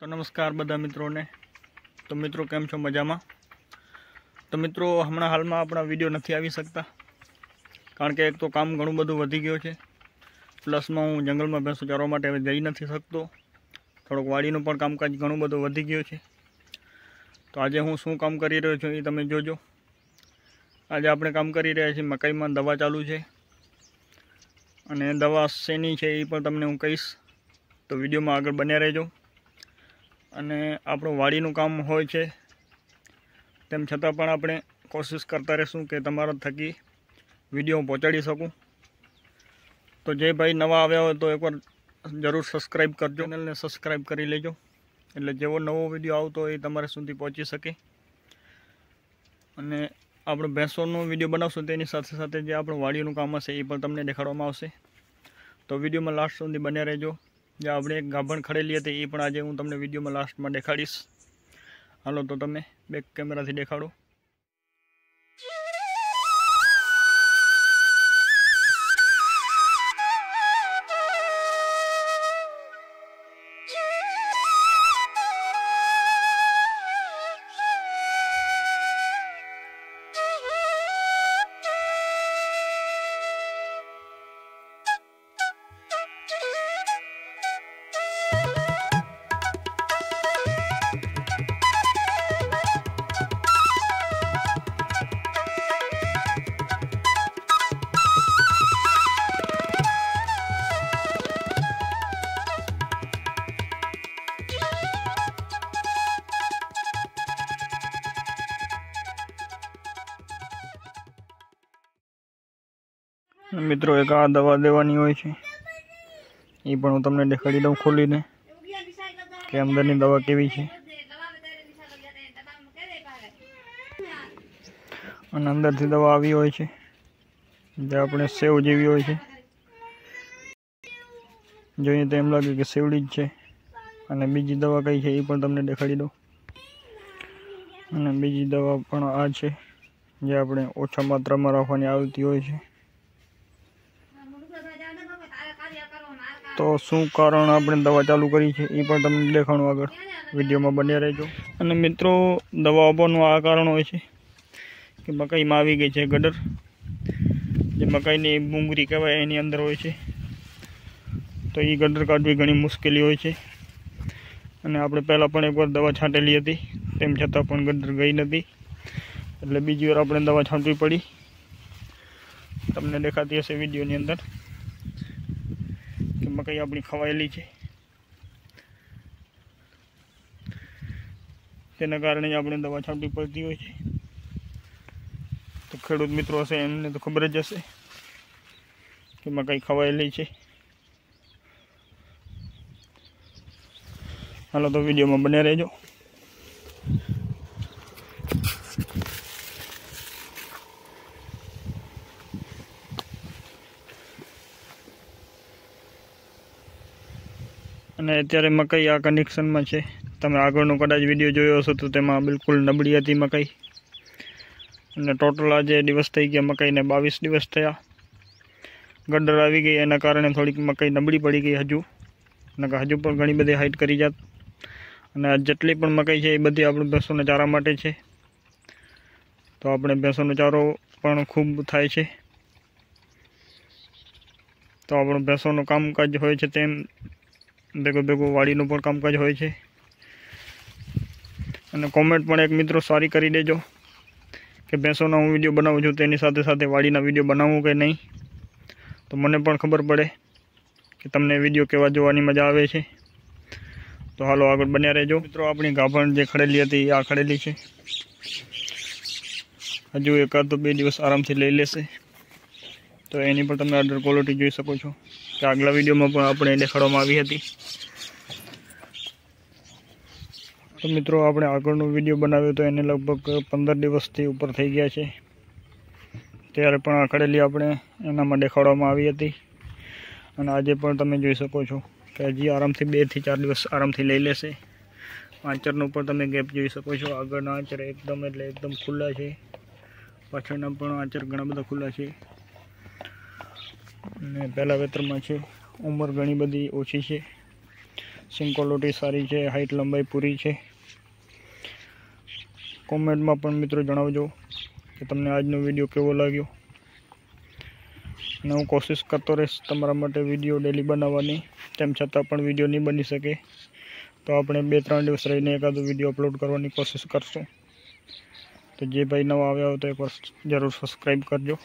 તો નમસ્કાર બધા મિત્રોને તો મિત્રો કેમ છો મજામાં તો મિત્રો હમણાં હાલમાં આપણા વિડીયો નથી આવી શકતા કારણ કે એક તો કામ ઘણું બધું વધી ગયું છે પ્લસમાં હું જંગલમાં ભેંસો ચારવા માટે હવે જઈ નથી શકતો થોડોક વાડીનું પણ કામકાજ ઘણું બધું વધી ગયું છે તો આજે હું શું કામ કરી રહ્યો છું એ તમે જોજો આજે આપણે કામ કરી રહ્યા છીએ મકાઈમાં દવા ચાલુ છે અને દવા શેની છે એ પણ તમને હું કહીશ તો વિડીયોમાં આગળ બન્યા રહેજો અને આપણું વાડીનું કામ હોય છે તેમ છતાં પણ આપણે કોશિશ કરતા રહીશું કે તમારા થકી વિડીયો પહોંચાડી શકું તો જે ભાઈ નવા આવ્યા હોય તો એકવાર જરૂર સબસ્ક્રાઈબ કરજો ચેનલને સબસ્ક્રાઈબ કરી લેજો એટલે જેવો નવો વિડીયો આવતો એ તમારા સુધી પહોંચી શકે અને આપણે ભેંસોનો વિડીયો બનાવશું તેની સાથે સાથે જે આપણું વાડીનું કામ હશે એ પણ તમને દેખાડવામાં આવશે તો વિડીયોમાં લાસ્ટ સુધી બન્યા રહેજો જે આપણે એક ગાભણ ખરેલી હતી એ પણ આજે હું તમને વિડીયોમાં લાસ્ટમાં દેખાડીશ હાલો તો તમે બેક કેમેરાથી દેખાડો મિત્રો એક આ દવા દેવાની હોય છે એ પણ હું તમને દેખાડી દઉં ખોલીને કે અંદરની દવા કેવી છે અને અંદરથી દવા આવી હોય છે જે આપણે સેવ જેવી હોય છે જોઈએ તો એમ લાગે કે સેવડી જ છે અને બીજી દવા કઈ છે એ પણ તમને દેખાડી દઉં અને બીજી દવા પણ આ છે જે આપણે ઓછા માત્રામાં રાખવાની આવતી હોય છે તો શું કારણ આપણે દવા ચાલુ કરી છે એ પણ તમને દેખાણું આગળ વિડીયોમાં બન્યા રહેજો અને મિત્રો દવા આપવાનું આ કારણ હોય છે કે મકાઈમાં આવી ગઈ છે ગડર જે મકાઈની બુંગરી કહેવાય એની અંદર હોય છે તો એ ગડર કાઢવી ઘણી મુશ્કેલી હોય છે અને આપણે પહેલાં પણ એકવાર દવા છાંટેલી હતી તેમ છતાં પણ ગડર ગઈ નથી એટલે બીજી વાર આપણે દવા છાંટવી પડી તમને દેખાતી હશે વિડીયોની અંદર મકાઈ આપણી ખવાયેલી છે તેના કારણે આપણે દવા છાંટવી પડતી હોય છે તો ખેડૂત મિત્રો હશે એમને તો ખબર જ હશે કે મકાઈ ખવાયેલી છે હાલો તો વિડીયોમાં બને રહેજો અને અત્યારે મકાઈ આ કનેક્શનમાં છે તમે આગળનો કદાચ વિડીયો જોયો હશો તો તેમાં બિલકુલ નબળી હતી મકાઈ અને ટોટલ આજે દિવસ થઈ ગયા મકાઈને બાવીસ દિવસ થયા ગડર આવી ગઈ એના કારણે થોડીક મકાઈ નબળી પડી ગઈ હજુ નકા હજુ પણ ઘણી બધી હાઇટ કરી જાત અને જેટલી પણ મકાઈ છે એ બધી આપણે ભેંસોના ચારા માટે છે તો આપણે ભેંસોનો ચારો પણ ખૂબ થાય છે તો આપણું ભેંસોનું કામકાજ હોય છે તેમ ભેગો ભેગો વાડીનું પણ કામકાજ હોય છે અને કોમેન્ટ પણ એક મિત્રો સારી કરી દેજો કે ભેંસોનો હું વિડીયો બનાવું છું તેની સાથે સાથે વાડીના વિડીયો બનાવું કે નહીં તો મને પણ ખબર પડે કે તમને વિડીયો કેવા જોવાની મજા આવે છે તો હાલો આગળ બન્યા રહેજો મિત્રો આપણી ગાભણ જે ખડેલી હતી આ ખડેલી છે હજુ એકાદ તો બે દિવસ આરામથી લઈ લેશે તો એની પણ તમે અડર ક્વોલિટી જોઈ શકો છો કે આગલા વિડીયોમાં પણ આપણે દેખાડવામાં આવી હતી તો મિત્રો આપણે આગળનો વિડીયો બનાવ્યો તો એને લગભગ પંદર દિવસથી ઉપર થઈ ગયા છે ત્યારે પણ આખડેલી આપણે એનામાં દેખાડવામાં આવી હતી અને આજે પણ તમે જોઈ શકો છો કે હજી આરામથી બેથી ચાર દિવસ આરામથી લઈ લેશે આંચરનો પણ તમે ગેપ જોઈ શકો છો આગળના આંચર એકદમ એટલે એકદમ ખુલ્લા છે પાછળના પણ આંચર ઘણા બધા ખુલ્લા છે અને પહેલા વેતરમાં છે ઉંમર ઘણી બધી ઓછી છે સિંકોલોટી સારી છે હાઈટ લંબાઈ પૂરી છે કોમેન્ટમાં પણ મિત્રો જણાવજો કે તમને આજનો વિડીયો કેવો લાગ્યો અને હું કોશિશ કરતો રહીશ તમારા માટે વિડીયો ડેલી બનાવવાની તેમ છતાં પણ વિડીયો નહીં બની શકે તો આપણે બે ત્રણ દિવસ રહીને એકાદો વિડીયો અપલોડ કરવાની કોશિશ કરશું તો જે ભાઈ નવા આવ્યા હોય તો એકવાર જરૂર સબસ્ક્રાઈબ કરજો